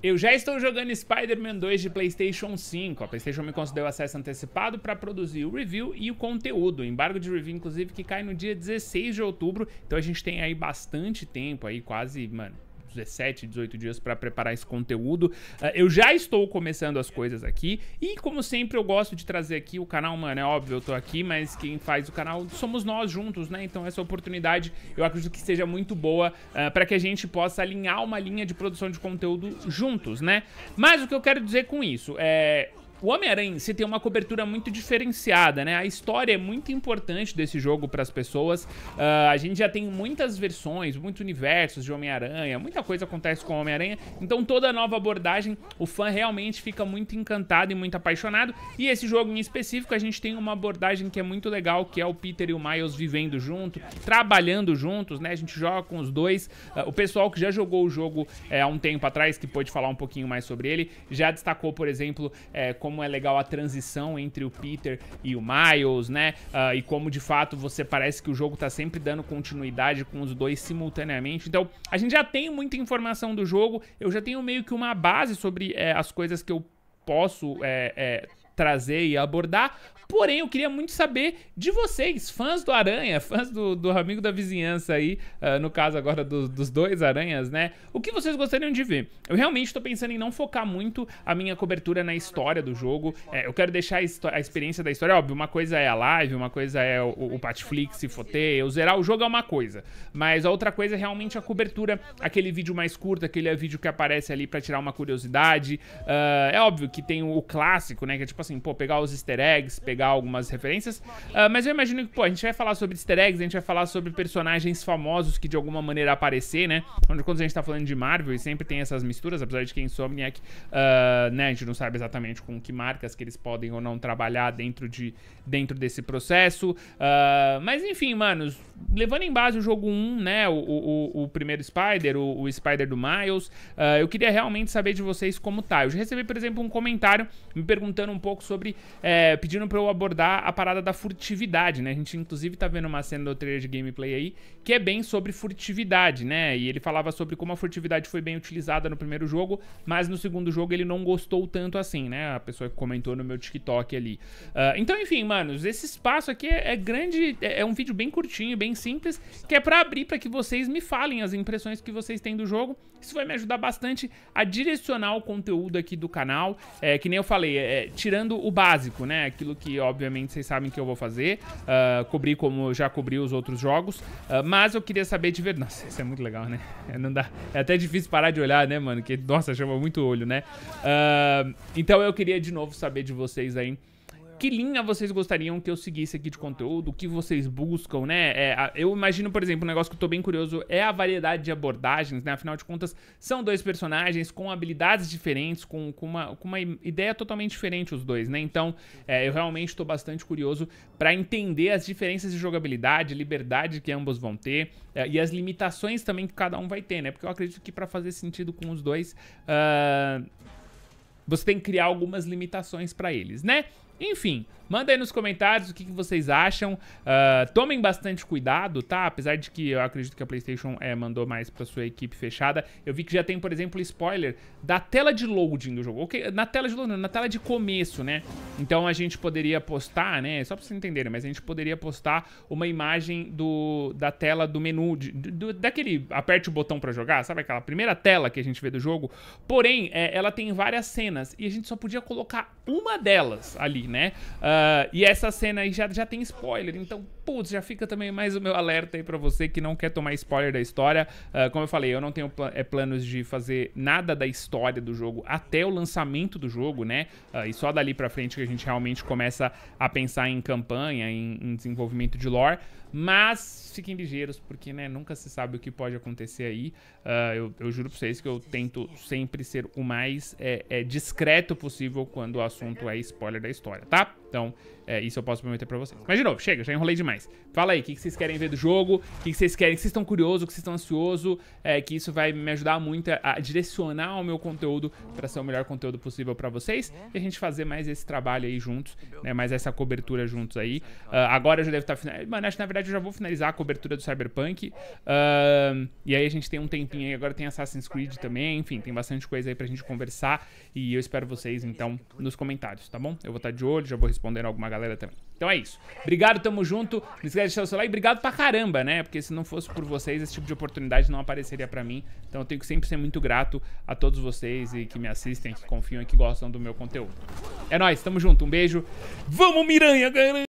Eu já estou jogando Spider-Man 2 de PlayStation 5. A PlayStation me concedeu acesso antecipado para produzir o review e o conteúdo. O embargo de review, inclusive, que cai no dia 16 de outubro. Então a gente tem aí bastante tempo aí, quase, mano, 17, 18 dias para preparar esse conteúdo. Uh, eu já estou começando as coisas aqui e como sempre eu gosto de trazer aqui o canal, mano, é óbvio, eu tô aqui, mas quem faz o canal somos nós juntos, né? Então essa oportunidade eu acredito que seja muito boa uh, ah, para que a gente possa alinhar uma linha de produção de conteúdo juntos, né? Mas o que eu quero dizer com isso é o Homem-Aranha se tem uma cobertura muito diferenciada, né? A história é muito importante desse jogo para as pessoas. Uh, a gente já tem muitas versões, muitos universos de Homem-Aranha, muita coisa acontece com o Homem-Aranha. Então toda nova abordagem, o fã realmente fica muito encantado e muito apaixonado. E esse jogo em específico, a gente tem uma abordagem que é muito legal, que é o Peter e o Miles vivendo junto, trabalhando juntos, né? A gente joga com os dois. Uh, o pessoal que já jogou o jogo é, há um tempo atrás, que pôde falar um pouquinho mais sobre ele, já destacou, por exemplo, é, eh, como como é legal a transição entre o Peter e o Miles, né? Uh, e como de fato você parece que o jogo tá sempre dando continuidade com os dois simultaneamente. Então, a gente já tem muita informação do jogo, eu já tenho meio que uma base sobre é, as coisas que eu posso é, é, trazer e abordar. Porém, eu queria muito saber de vocês, fãs do Aranha, fãs do, do amigo da vizinhança aí, uh, no caso agora do, dos dois Aranhas, né? O que vocês gostariam de ver? Eu realmente estou pensando em não focar muito a minha cobertura na história do jogo. É, eu quero deixar a, a, experiência da história. Óbvio, uma coisa é a live, uma coisa é o, o, Patflix, se foter. Eu zerar o jogo é uma coisa. Mas a outra coisa é realmente a cobertura, aquele vídeo mais curto, aquele vídeo que aparece ali para tirar uma curiosidade. Uh, é óbvio que tem o clássico, né? Que é tipo assim, assim, pô, pegar os easter eggs, pegar algumas referências. Uh, mas eu imagino que, pô, a gente vai falar sobre easter eggs, a gente vai falar sobre personagens famosos que de alguma maneira aparecer, né? Onde quando a gente tá falando de Marvel e sempre tem essas misturas, apesar de que Insomniac, uh, né, a gente não sabe exatamente com que marcas que eles podem ou não trabalhar dentro, de, dentro desse processo. Uh, mas enfim, manos, levando em base o jogo 1, né, o, o, o primeiro Spider, o, o, Spider do Miles, uh, eu queria realmente saber de vocês como tá. Eu já recebi, por exemplo, um comentário me perguntando um pouco pouco sobre. É, pedindo pra eu abordar a parada da furtividade, né? A gente, inclusive, tá vendo uma cena do trailer de gameplay aí que é bem sobre furtividade, né? E ele falava sobre como a furtividade foi bem utilizada no primeiro jogo, mas no segundo jogo ele não gostou tanto assim, né? A pessoa que comentou no meu TikTok ali. Uh, então, enfim, manos, esse espaço aqui é, é grande, é, é, um vídeo bem curtinho, bem simples, que é para abrir para que vocês me falem as impressões que vocês têm do jogo. Isso vai me ajudar bastante a direcionar o conteúdo aqui do canal. É, que nem eu falei, é, tirando o básico, né? Aquilo que, obviamente, vocês sabem que eu vou fazer. Uh, cobrir como já cobri os outros jogos. Uh, mas eu queria saber de verdade... Nossa, isso é muito legal, né? É, não dá... É até difícil parar de olhar, né, mano? Que, nossa, chama muito olho, né? Uh, então eu queria, de novo, saber de vocês aí que linha vocês gostariam que eu seguisse aqui de conteúdo, o que vocês buscam, né? É, eu imagino, por exemplo, um negócio que eu tô bem curioso é a variedade de abordagens, né? Afinal de contas, são dois personagens com habilidades diferentes, com, com, uma, com uma ideia totalmente diferente os dois, né? Então, é, eu realmente tô bastante curioso para entender as diferenças de jogabilidade, liberdade que ambos vão ter é, e as limitações também que cada um vai ter, né? Porque eu acredito que para fazer sentido com os dois... Uh, você tem que criar algumas limitações para eles, né? Enfim, manda aí nos comentários o que, que vocês acham. Uh, tomem bastante cuidado, tá? Apesar de que eu acredito que a PlayStation é, mandou mais pra sua equipe fechada. Eu vi que já tem, por exemplo, spoiler da tela de loading do jogo. Okay, na tela de loading, na tela de começo, né? Então a gente poderia postar, né? Só pra vocês entenderem, mas a gente poderia postar uma imagem do, da tela do menu, de, do, daquele aperte o botão pra jogar, sabe aquela primeira tela que a gente vê do jogo? Porém, é, ela tem várias cenas e a gente só podia colocar uma delas ali né? Uh, e essa cena aí já, já tem spoiler, então putz, já fica também mais o meu alerta aí para você que não quer tomar spoiler da história. Uh, como eu falei, eu não tenho pl é, eh, planos de fazer nada da história do jogo até o lançamento do jogo, né? Uh, e só dali para frente que a gente realmente começa a pensar em campanha, em, em desenvolvimento de lore. Mas fiquem ligeiros, porque né, nunca se sabe o que pode acontecer aí. Uh, eu, eu, juro pra vocês que eu tento sempre ser o mais é, é, discreto possível quando o assunto é spoiler da história, tá? Então, é, isso eu posso prometer pra vocês. Mas, de novo, chega, já enrolei demais. Fala aí, o que, que, vocês querem ver do jogo? O que, que, vocês querem? Que vocês estão curiosos? Que vocês estão ansiosos? É, que isso vai me ajudar muito a, a direcionar o meu conteúdo pra ser o melhor conteúdo possível pra vocês. E a gente fazer mais esse trabalho aí juntos, né? Mais essa cobertura juntos aí. Uh, agora eu já devo estar... Tá Final... Mano, acho que, na verdade, eu já vou finalizar a cobertura do Cyberpunk. Uh, e aí a gente tem um tempinho aí. Agora tem Assassin's Creed também. Enfim, tem bastante coisa aí pra gente conversar. E eu espero vocês, então, nos comentários, tá bom? Eu vou estar tá de olho, já vou responder respondendo alguma galera também. Então é isso. Obrigado, tamo junto. Não esquece de deixar o seu like. Obrigado pra caramba, né? Porque se não fosse por vocês, esse tipo de oportunidade não apareceria pra mim. Então eu tenho que sempre ser muito grato a todos vocês e que me assistem, que confiam e que gostam do meu conteúdo. É nóis, tamo junto. Um beijo. Vamos, Miranha, galera!